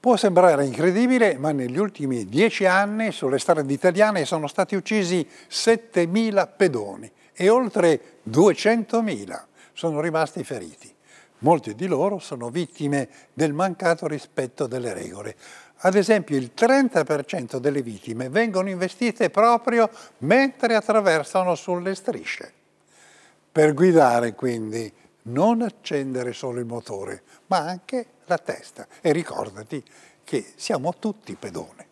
Può sembrare incredibile, ma negli ultimi dieci anni sulle strade italiane sono stati uccisi 7.000 pedoni e oltre 200.000 sono rimasti feriti. Molti di loro sono vittime del mancato rispetto delle regole. Ad esempio il 30% delle vittime vengono investite proprio mentre attraversano sulle strisce. Per guidare quindi non accendere solo il motore, ma anche la testa. E ricordati che siamo tutti pedoni.